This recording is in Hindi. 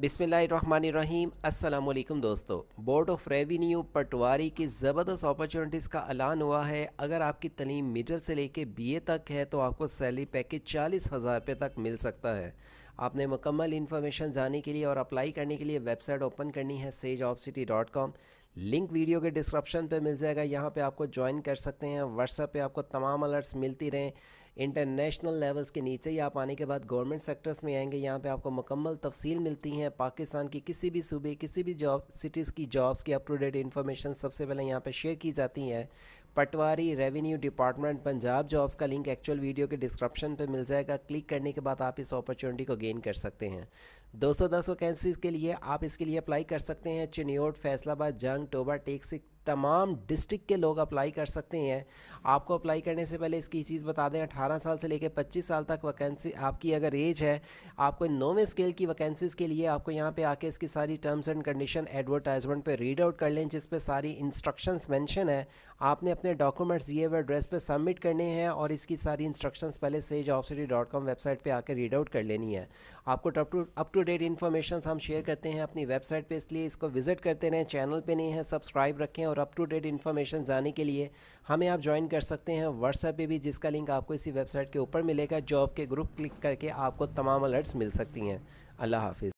बिसमीम अल्लाम दोस्तों बोर्ड ऑफ रेवेन्यू पटवारी की ज़बरदस्त अपॉर्चुनिटीज़ का ऐलान हुआ है अगर आपकी तलीम मिडल से लेके बीए तक है तो आपको सैलरी पैकेज चालीस हज़ार रुपये तक मिल सकता है आपने मुकम्मल इन्फॉर्मेशन जाने के लिए और अप्लाई करने के लिए वेबसाइट ओपन करनी है sage of city dot com link video के डिस्क्रिप्शन पर मिल जाएगा यहाँ पर आपको ज्वाइन कर सकते हैं व्हाट्सएप पर आपको तमाम अलर्ट्स मिलती रहें इंटरनेशनल लेवल्स के नीचे ही आप आने के बाद गवर्नमेंट सेक्टर्स में आएंगे यहाँ पे आपको मुकम्मल तफसील मिलती हैं पाकिस्तान की किसी भी सूबे किसी भी जॉब सिटीज़ की जॉब्स की अप टू डेट इन्फॉर्मेशन सबसे पहले यहाँ पर शेयर की जाती हैं patwari revenue department Punjab jobs का लिंक एक्चुअल वीडियो के डिस्क्रिप्शन पर मिल जाएगा क्लिक करने के बाद आप इस अपॉर्चुनिटी को गेन कर सकते हैं 210 सौ के लिए आप इसके लिए अप्लाई कर सकते हैं चिन्होट फैसलाबाद जंग टोबा टेक तमाम डिस्ट्रिक्ट के लोग अप्लाई कर सकते हैं आपको अप्लाई करने से पहले इसकी चीज़ बता दें अठारह साल से लेकर पच्चीस साल तक वैकेंसी आपकी अगर एज है आपको नौवें स्केल की वैकेंसीज़ के लिए आपको यहाँ पे आके इसकी सारी टर्म्स एंड कंडीशन एडवर्टाइजमेंट पे रीड आउट कर लें जिस पे सारी इंस्ट्रक्शंस मेंशन है आपने अपने डॉक्यूमेंट्स दिए हुए एड्रेस पे सबमिट करने हैं और इसकी सारी इंस्ट्रक्शंस पहले से job city dot com website पर आकर रीड आउट कर लेनी है आपको अप टू डेट इन्फॉर्मेशन हम शेयर करते हैं अपनी वेबसाइट पर इसलिए इसको विजिट करते रहें चैनल पर नहीं है सब्सक्राइब रखें और अप टू डेट इन्फॉर्मेशन जाने के लिए हमें आप ज्वाइन कर सकते हैं व्हाट्सएप पर भी जिसका लिंक आपको इसी वेबसाइट के ऊपर मिलेगा जॉब के ग्रुप क्लिक करके आपको तमाम अलर्ट्स मिल सकती हैं अल्लाह हाफिज़